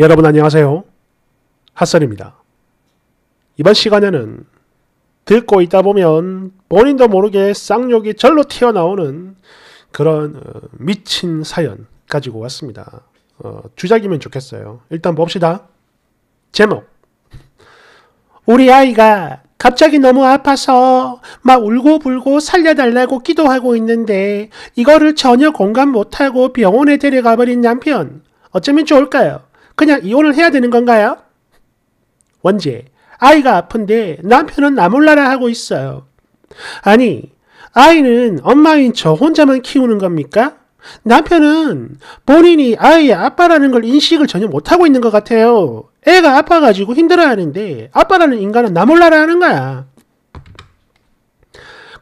여러분 안녕하세요. 핫설입니다. 이번 시간에는 듣고 있다 보면 본인도 모르게 쌍욕이 절로 튀어나오는 그런 어, 미친 사연 가지고 왔습니다. 어, 주작이면 좋겠어요. 일단 봅시다. 제목 우리 아이가 갑자기 너무 아파서 막 울고불고 살려달라고 기도하고 있는데 이거를 전혀 공감 못하고 병원에 데려가버린 남편 어쩌면 좋을까요? 그냥 이혼을 해야 되는 건가요? 원제, 아이가 아픈데 남편은 나 몰라라 하고 있어요. 아니, 아이는 엄마인 저 혼자만 키우는 겁니까? 남편은 본인이 아이의 아빠라는 걸 인식을 전혀 못하고 있는 것 같아요. 애가 아파가지고 힘들어하는데 아빠라는 인간은 나 몰라라 하는 거야.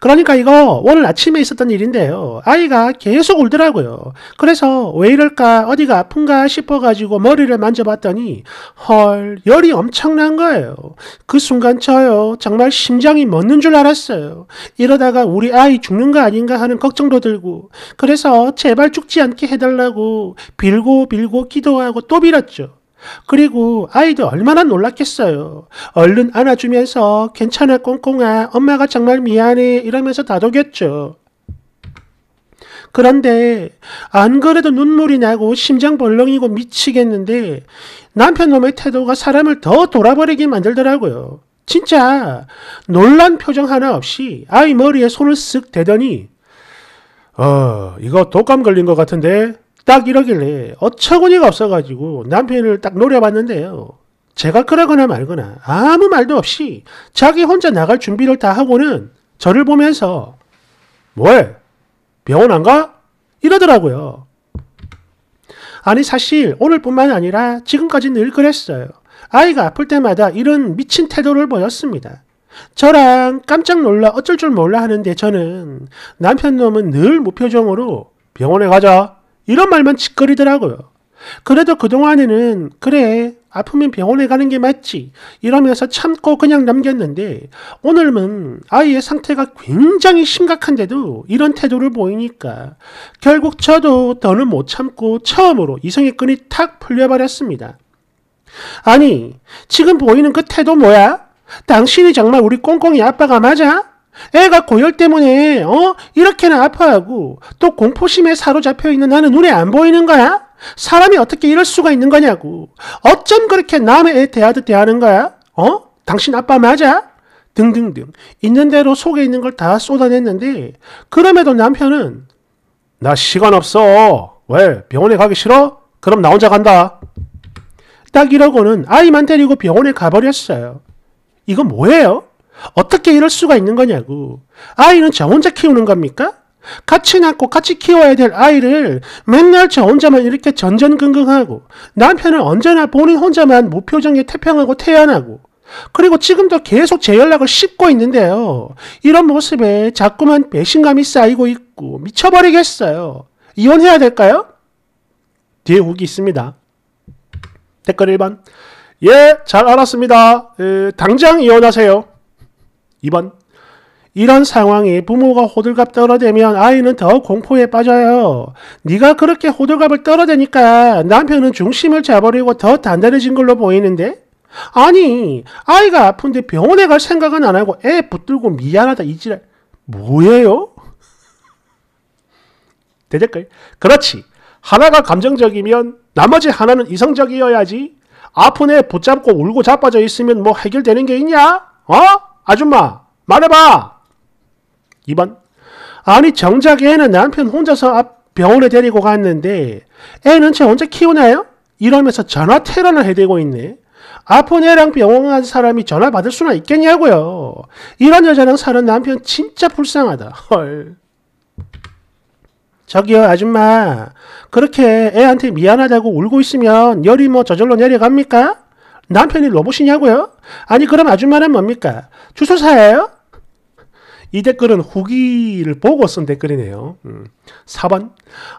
그러니까 이거 오늘 아침에 있었던 일인데요. 아이가 계속 울더라고요. 그래서 왜 이럴까 어디가 아픈가 싶어가지고 머리를 만져봤더니 헐 열이 엄청난 거예요. 그 순간 저요 정말 심장이 멎는 줄 알았어요. 이러다가 우리 아이 죽는 거 아닌가 하는 걱정도 들고 그래서 제발 죽지 않게 해달라고 빌고 빌고 기도하고 또 빌었죠. 그리고 아이도 얼마나 놀랐겠어요. 얼른 안아주면서 괜찮아 꽁꽁아 엄마가 정말 미안해 이러면서 다독였죠. 그런데 안 그래도 눈물이 나고 심장 벌렁이고 미치겠는데 남편놈의 태도가 사람을 더 돌아버리게 만들더라고요. 진짜 놀란 표정 하나 없이 아이 머리에 손을 쓱 대더니 어 이거 독감 걸린 것 같은데 딱 이러길래 어처구니가 없어가지고 남편을 딱 노려봤는데요. 제가 그러거나 말거나 아무 말도 없이 자기 혼자 나갈 준비를 다 하고는 저를 보면서 뭘? 병원 안 가? 이러더라고요. 아니 사실 오늘뿐만 아니라 지금까지 늘 그랬어요. 아이가 아플 때마다 이런 미친 태도를 보였습니다. 저랑 깜짝 놀라 어쩔 줄 몰라 하는데 저는 남편 놈은 늘 무표정으로 병원에 가자. 이런 말만 짓거리더라고요. 그래도 그동안에는 그래 아프면 병원에 가는 게 맞지 이러면서 참고 그냥 남겼는데 오늘은 아이의 상태가 굉장히 심각한데도 이런 태도를 보이니까 결국 저도 더는 못 참고 처음으로 이성의 끈이 탁 풀려버렸습니다. 아니 지금 보이는 그 태도 뭐야? 당신이 정말 우리 꽁꽁이 아빠가 맞아? 애가 고열 때문에 어 이렇게나 아파하고 또 공포심에 사로잡혀 있는 나는 눈에 안 보이는 거야? 사람이 어떻게 이럴 수가 있는 거냐고 어쩜 그렇게 남의 애 대하듯 대하는 거야? 어? 당신 아빠 맞아? 등등등 있는 대로 속에 있는 걸 다 쏟아냈는데 그럼에도 남편은 나 시간 없어 왜 병원에 가기 싫어? 그럼 나 혼자 간다 딱 이러고는 아이만 데리고 병원에 가버렸어요 이거 뭐예요? 어떻게 이럴 수가 있는 거냐고. 아이는 저 혼자 키우는 겁니까? 같이 낳고 같이 키워야 될 아이를 맨날 저 혼자만 이렇게 전전긍긍하고 남편은 언제나 본인 혼자만 무표정에 태평하고 태연하고 그리고 지금도 계속 제 연락을 씹고 있는데요. 이런 모습에 자꾸만 배신감이 쌓이고 있고 미쳐버리겠어요. 이혼해야 될까요? 뒤에 후기 있습니다. 댓글 1번. 예, 잘 알았습니다. 에, 예, 당장 이혼하세요. 2번 이런 상황에 부모가 호들갑 떨어대면 아이는 더 공포에 빠져요. 네가 그렇게 호들갑을 떨어대니까 남편은 중심을 잡으려고 더 단단해진 걸로 보이는데? 아니 아이가 아픈데 병원에 갈 생각은 안 하고 애 붙들고 미안하다 이지랄 뭐예요? 대댓글 그렇지 하나가 감정적이면 나머지 하나는 이성적이어야지 아픈 애 붙잡고 울고 자빠져 있으면 뭐 해결되는 게 있냐? 어? 아줌마 말해봐. 2번 아니 정작 애는 남편 혼자서 병원에 데리고 갔는데 애는 쟤 혼자 키우나요? 이러면서 전화 테러를 해대고 있네. 아픈 애랑 병원 간 사람이 전화 받을 수나 있겠냐고요. 이런 여자랑 사는 남편 진짜 불쌍하다. 헐. 저기요 아줌마 그렇게 애한테 미안하다고 울고 있으면 열이 뭐 저절로 내려갑니까? 남편이 로봇이냐고요? 아니 그럼 아줌마는 뭡니까? 주소사예요? 이 댓글은 후기를 보고 쓴 댓글이네요. 음. 4번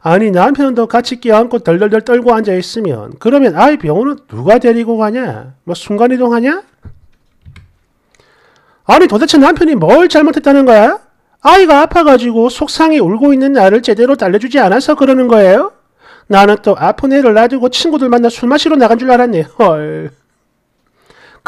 아니 남편도 같이 끼안고 덜덜덜 떨고 앉아있으면 그러면 아이 병원은 누가 데리고 가냐? 뭐 순간이동하냐? 아니 도대체 남편이 뭘 잘못했다는 거야? 아이가 아파가지고 속상해 울고 있는 나를 제대로 달래주지 않아서 그러는 거예요? 나는 또 아픈 애를 놔두고 친구들 만나 술 마시러 나간 줄 알았네. 헐.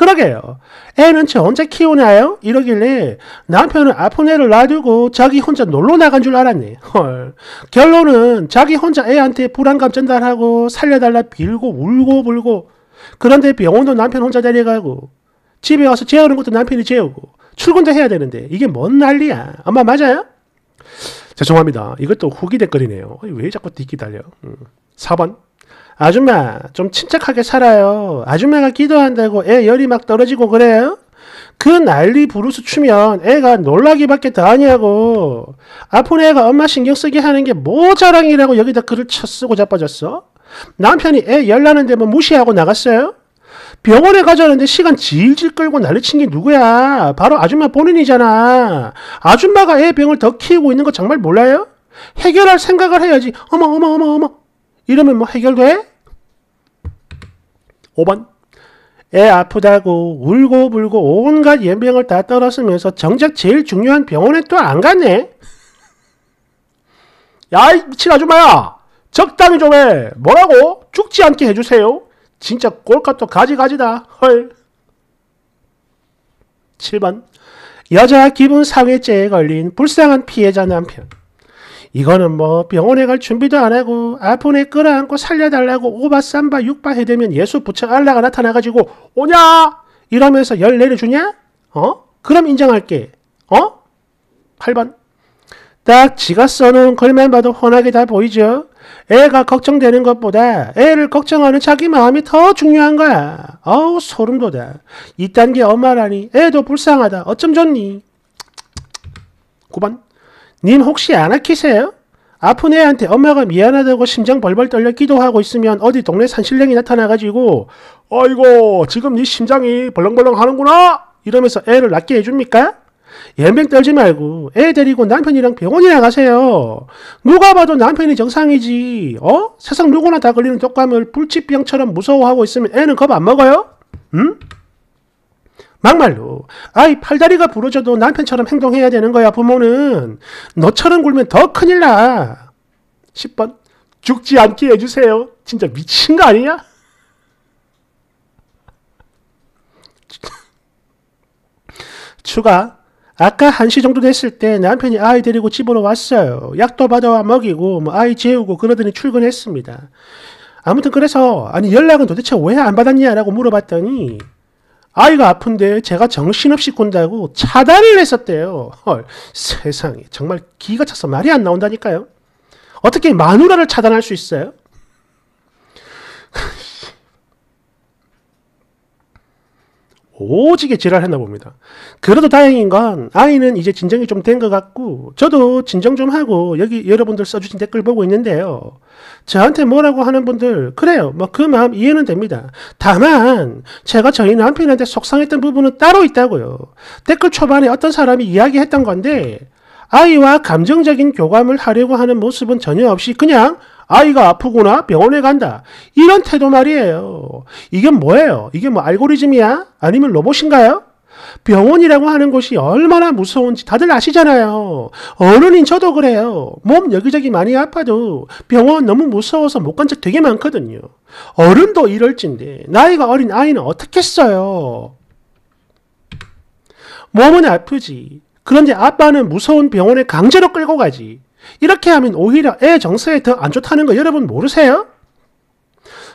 그러게요. 애는 저 언제 키우나요? 이러길래 남편은 아픈 애를 놔두고 자기 혼자 놀러 나간 줄 알았네. 헐. 결론은 자기 혼자 애한테 불안감 전달하고 살려달라 빌고 울고 불고 그런데 병원도 남편 혼자 데려가고 집에 와서 재우는 것도 남편이 재우고 출근도 해야 되는데 이게 뭔 난리야. 엄마 맞아요? 죄송합니다. 이것도 후기 댓글이네요. 왜 자꾸 뒤기 달려? 음. 4번 아줌마, 좀 침착하게 살아요. 아줌마가 기도한다고 애 열이 막 떨어지고 그래요? 그 난리 부르스 추면 애가 놀라기밖에 더 하냐고. 앞으로 애가 엄마 신경 쓰게 하는 게 뭐 자랑이라고 여기다 글을 쳐쓰고 자빠졌어? 남편이 애 열나는데 뭐 무시하고 나갔어요? 병원에 가자는데 시간 질질 끌고 난리친 게 누구야? 바로 아줌마 본인이잖아. 아줌마가 애 병을 더 키우고 있는 거 정말 몰라요? 해결할 생각을 해야지. 어머 어머 어머 어머. 이러면 뭐 해결돼? 5번 애 아프다고 울고 불고 온갖 연병을 다 떨었으면서 정작 제일 중요한 병원에 또 안 갔네? 야, 이 미친 아줌마야! 적당히 좀 해! 뭐라고? 죽지 않게 해주세요! 진짜 꼴값도 가지가지다. 헐. 7번 여자 기분 상해죄에 걸린 불쌍한 피해자 남편 이거는 뭐 병원에 갈 준비도 안 하고 아픈 애 끌어안고 살려달라고 오바 삼바 육바 해대면 예수 부처 알라가 나타나가지고 오냐 이러면서 열 내려주냐? 어? 그럼 인정할게. 어? 8번. 딱 지가 써놓은 글만 봐도 훤하게 다 보이죠? 애가 걱정되는 것보다 애를 걱정하는 자기 마음이 더 중요한 거야. 어우, 소름 돋아. 이딴 게 엄마라니. 애도 불쌍하다. 어쩜 좋니? 9번. 님 혹시 아나키세요? 아픈 애한테 엄마가 미안하다고 심장 벌벌 떨려 기도하고 있으면 어디 동네 산신령이 나타나가지고 아이고 지금 네 심장이 벌렁벌렁 하는구나 이러면서 애를 낫게 해줍니까? 연병 떨지 말고 애 데리고 남편이랑 병원이나 가세요. 누가 봐도 남편이 정상이지. 어? 세상 누구나 다 걸리는 독감을 불치병처럼 무서워하고 있으면 애는 겁 안 먹어요? 응? 막말로 아이 팔다리가 부러져도 남편처럼 행동해야 되는 거야 부모는 너처럼 굴면 더 큰일 나 10번 죽지 않게 해주세요 진짜 미친 거 아니냐? 추가 아까 1시 정도 됐을 때 남편이 아이 데리고 집으로 왔어요. 약도 받아와 먹이고 뭐 아이 재우고 그러더니 출근했습니다. 아무튼 그래서 아니 연락은 도대체 왜 안 받았냐라고 물어봤더니 아이가 아픈데 제가 정신없이 꾼다고 차단을 했었대요. 헐, 세상에 정말 기가 차서 말이 안 나온다니까요. 어떻게 마누라를 차단할 수 있어요? 오지게 지랄했나 봅니다. 그래도 다행인 건 아이는 이제 진정이 좀 된 것 같고 저도 진정 좀 하고 여기 여러분들 써주신 댓글 보고 있는데요. 저한테 뭐라고 하는 분들 그래요. 뭐 그 마음 이해는 됩니다. 다만 제가 저희 남편한테 속상했던 부분은 따로 있다고요. 댓글 초반에 어떤 사람이 이야기했던 건데 아이와 감정적인 교감을 하려고 하는 모습은 전혀 없이 그냥 아이가 아프거나 병원에 간다. 이런 태도 말이에요. 이게 뭐예요? 이게 뭐 알고리즘이야? 아니면 로봇인가요? 병원이라고 하는 곳이 얼마나 무서운지 다들 아시잖아요. 어른인 저도 그래요. 몸 여기저기 많이 아파도 병원 너무 무서워서 못 간 적 되게 많거든요. 어른도 이럴진데 나이가 어린 아이는 어떻겠어요. 몸은 아프지. 그런데 아빠는 무서운 병원에 강제로 끌고 가지. 이렇게 하면 오히려 애 정서에 더 안 좋다는 거 여러분 모르세요?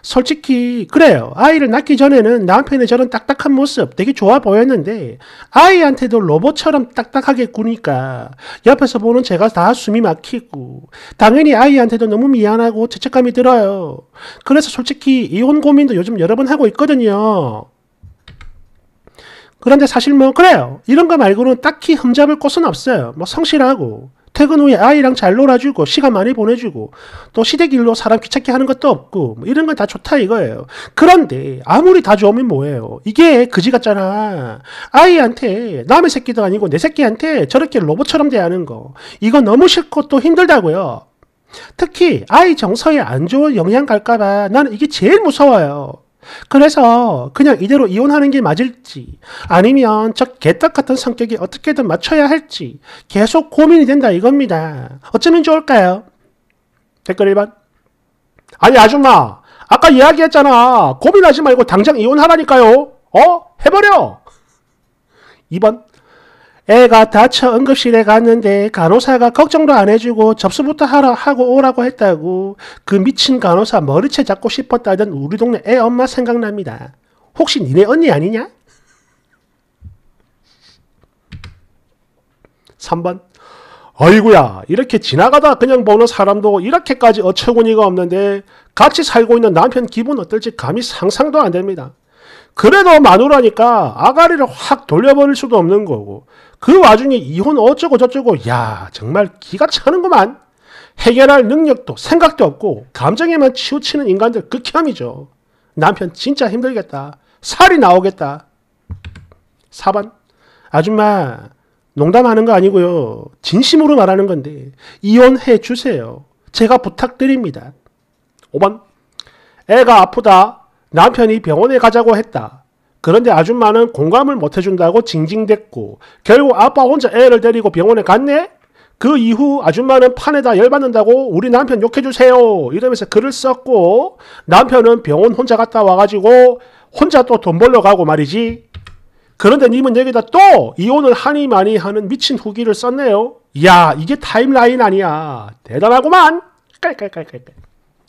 솔직히 그래요. 아이를 낳기 전에는 남편의 저런 딱딱한 모습 되게 좋아 보였는데 아이한테도 로봇처럼 딱딱하게 구니까 옆에서 보는 제가 다 숨이 막히고 당연히 아이한테도 너무 미안하고 죄책감이 들어요. 그래서 솔직히 이혼 고민도 요즘 여러 번 하고 있거든요. 그런데 사실 뭐 그래요. 이런 거 말고는 딱히 흠잡을 곳은 없어요. 뭐 성실하고 퇴근 후에 아이랑 잘 놀아주고 시간 많이 보내주고 또 시댁일로 사람 귀찮게 하는 것도 없고 뭐 이런 건 다 좋다 이거예요. 그런데 아무리 다 좋으면 뭐예요? 이게 그지 같잖아. 아이한테 남의 새끼도 아니고 내 새끼한테 저렇게 로봇처럼 대하는 거 이거 너무 싫고 또 힘들다고요. 특히 아이 정서에 안 좋은 영향 갈까봐 나는 이게 제일 무서워요. 그래서 그냥 이대로 이혼하는 게 맞을지 아니면 저 개떡 같은 성격이 어떻게든 맞춰야 할지 계속 고민이 된다 이겁니다. 어쩌면 좋을까요? 댓글 1번 아니 아줌마 아까 이야기했잖아 고민하지 말고 당장 이혼하라니까요. 어? 해버려! 2번 애가 다쳐 응급실에 갔는데 간호사가 걱정도 안 해주고 접수부터 하라 하고 오라고 했다고 그 미친 간호사 머리채 잡고 싶었다던 우리 동네 애 엄마 생각납니다. 혹시 니네 언니 아니냐? 3번 아이구야 이렇게 지나가다 그냥 보는 사람도 이렇게까지 어처구니가 없는데 같이 살고 있는 남편 기분 어떨지 감히 상상도 안 됩니다. 그래도 마누라니까 아가리를 확 돌려버릴 수도 없는 거고 그 와중에 이혼 어쩌고 저쩌고 야 정말 기가 차는구만. 해결할 능력도 생각도 없고 감정에만 치우치는 인간들 극혐이죠. 남편 진짜 힘들겠다. 살이 나오겠다. 4번 아줌마 농담하는 거 아니고요. 진심으로 말하는 건데 이혼해 주세요. 제가 부탁드립니다. 5번 애가 아프다. 남편이 병원에 가자고 했다. 그런데 아줌마는 공감을 못 해준다고 징징댔고 결국 아빠 혼자 애를 데리고 병원에 갔네? 그 이후 아줌마는 판에다 열받는다고 우리 남편 욕해주세요 이러면서 글을 썼고 남편은 병원 혼자 갔다 와가지고 혼자 또 돈 벌러 가고 말이지 그런데 님은 여기다 또 이혼을 하니 많이 하는 미친 후기를 썼네요 야 이게 타임라인 아니야 대단하구만 깔깔깔깔깔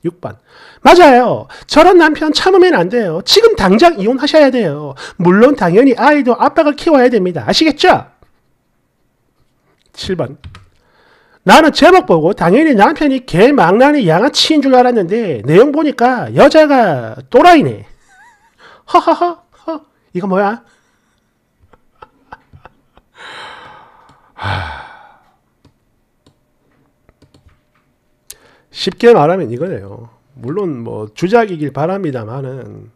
6번. 맞아요. 저런 남편 참으면 안 돼요. 지금 당장 이혼하셔야 돼요. 물론 당연히 아이도 아빠가 키워야 됩니다. 아시겠죠? 7번. 나는 제목 보고 당연히 남편이 개 망나니 양아치인 줄 알았는데 내용 보니까 여자가 또라이네. 허허허 허 이거 뭐야? 하... 쉽게 말하면 이거예요. 물론 뭐 주작이길 바랍니다만은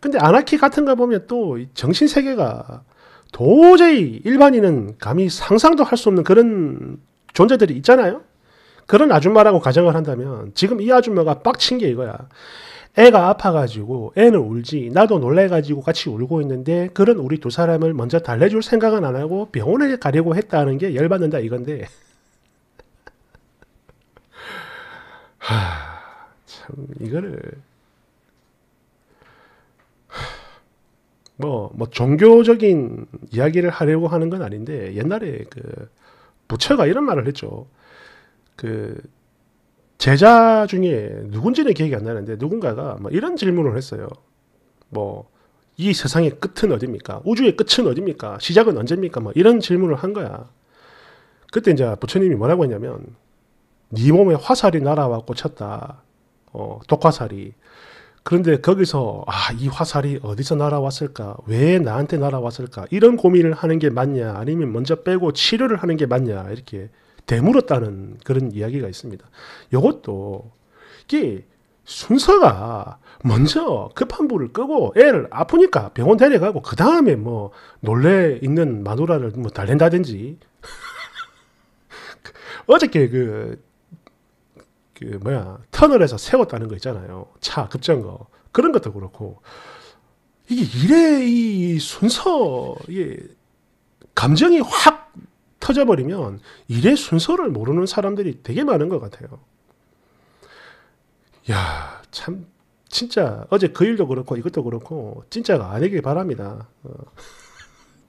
근데 아나키 같은 거 보면 또 정신 세계가 도저히 일반인은 감히 상상도 할 수 없는 그런 존재들이 있잖아요. 그런 아줌마라고 가정을 한다면 지금 이 아줌마가 빡친 게 이거야. 애가 아파가지고 애는 울지 나도 놀래가지고 같이 울고 있는데 그런 우리 두 사람을 먼저 달래줄 생각은 안 하고 병원에 가려고 했다는 게 열받는다 이건데 참 이거를 뭐뭐 뭐 종교적인 이야기를 하려고 하는 건 아닌데 옛날에 그 부처가 이런 말을 했죠. 그 제자 중에 누군지는 기억이 안 나는데 누군가가 뭐 이런 질문을 했어요. 뭐 이 세상의 끝은 어디입니까? 우주의 끝은 어디입니까? 시작은 언제입니까? 뭐 이런 질문을 한 거야. 그때 이제 부처님이 뭐라고 했냐면 네 몸에 화살이 날아왔고 쳤다. 어, 독화살이. 그런데 거기서 아, 이 화살이 어디서 날아왔을까? 왜 나한테 날아왔을까? 이런 고민을 하는 게 맞냐? 아니면 먼저 빼고 치료를 하는 게 맞냐? 이렇게 되물었다는 그런 이야기가 있습니다. 이것도 이게 순서가 먼저 급한 불을 끄고 애를 아프니까 병원 데려가고 그 다음에 뭐 놀래 있는 마누라를 뭐 달랜다든지 어저께 그그 뭐야 터널에서 세웠다는 거 있잖아요. 차 급정거 그런 것도 그렇고 이게 일의 이 순서 이게 감정이 확 터져버리면 일의 순서를 모르는 사람들이 되게 많은 것 같아요. 야참 진짜 어제 그 일도 그렇고 이것도 그렇고 진짜가 아니길 바랍니다. 어.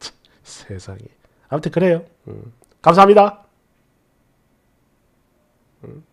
세상에 아무튼 그래요. 음. 감사합니다. 음.